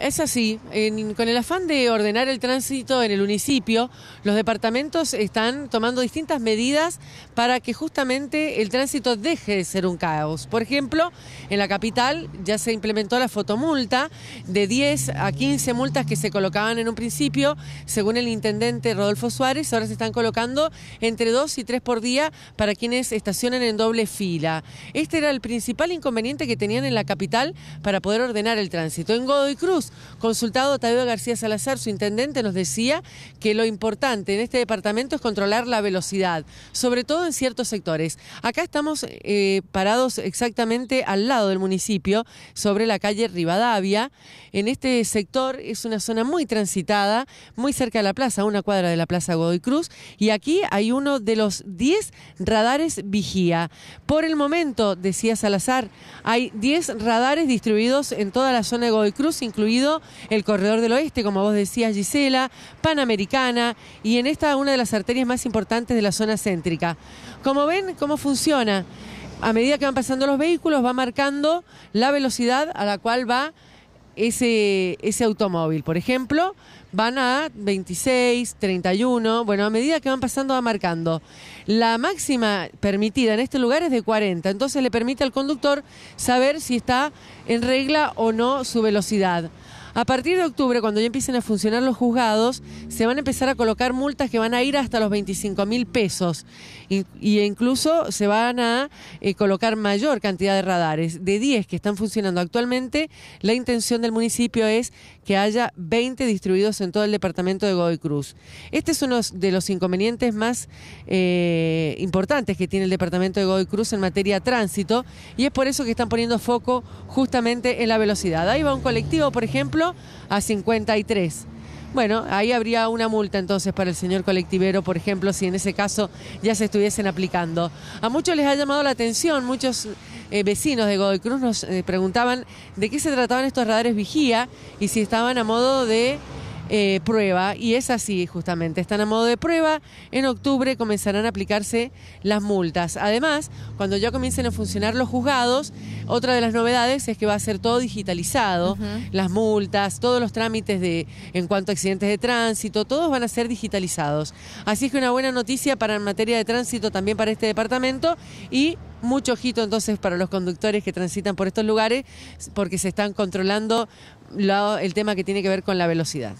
Es así, con el afán de ordenar el tránsito en el municipio, los departamentos están tomando distintas medidas para que justamente el tránsito deje de ser un caos. Por ejemplo, en la capital ya se implementó la fotomulta de 10 a 15 multas que se colocaban en un principio, según el intendente Rodolfo Suárez, ahora se están colocando entre 2 y 3 por día para quienes estacionan en doble fila. Este era el principal inconveniente que tenían en la capital para poder ordenar el tránsito. En Godoy Cruz consultado Tadeo García Salazar, su intendente, nos decía que lo importante en este departamento es controlar la velocidad, sobre todo en ciertos sectores. Acá estamos eh, parados exactamente al lado del municipio, sobre la calle Rivadavia. En este sector es una zona muy transitada, muy cerca de la plaza, una cuadra de la plaza Godoy Cruz, y aquí hay uno de los 10 radares vigía. Por el momento, decía Salazar, hay 10 radares distribuidos en toda la zona de Godoy Cruz, incluido el corredor del oeste, como vos decías, Gisela, Panamericana y en esta una de las arterias más importantes de la zona céntrica. Como ven, cómo funciona. A medida que van pasando los vehículos, va marcando la velocidad a la cual va ese, ese automóvil. Por ejemplo, van a 26, 31, bueno, a medida que van pasando va marcando. La máxima permitida en este lugar es de 40, entonces le permite al conductor saber si está en regla o no su velocidad. A partir de octubre, cuando ya empiecen a funcionar los juzgados, se van a empezar a colocar multas que van a ir hasta los 25 mil pesos. Y, incluso se van a eh, colocar mayor cantidad de radares. De 10 que están funcionando actualmente, la intención del municipio es que haya 20 distribuidos en todo el departamento de Godoy Cruz. Este es uno de los inconvenientes más eh, importantes que tiene el departamento de Godoy Cruz en materia de tránsito y es por eso que están poniendo foco justamente en la velocidad. Ahí va un colectivo, por ejemplo, a 53. Bueno, ahí habría una multa entonces para el señor colectivero, por ejemplo, si en ese caso ya se estuviesen aplicando. A muchos les ha llamado la atención, muchos eh, vecinos de Godoy Cruz nos eh, preguntaban de qué se trataban estos radares vigía y si estaban a modo de eh, prueba y es así justamente, están a modo de prueba. En octubre comenzarán a aplicarse las multas. Además, cuando ya comiencen a funcionar los juzgados, otra de las novedades es que va a ser todo digitalizado, las multas, todos los trámites de en cuanto a accidentes de tránsito, todos van a ser digitalizados. Así es que una buena noticia para en materia de tránsito también para este departamento y mucho ojito entonces para los conductores que transitan por estos lugares porque se están controlando el tema que tiene que ver con la velocidad.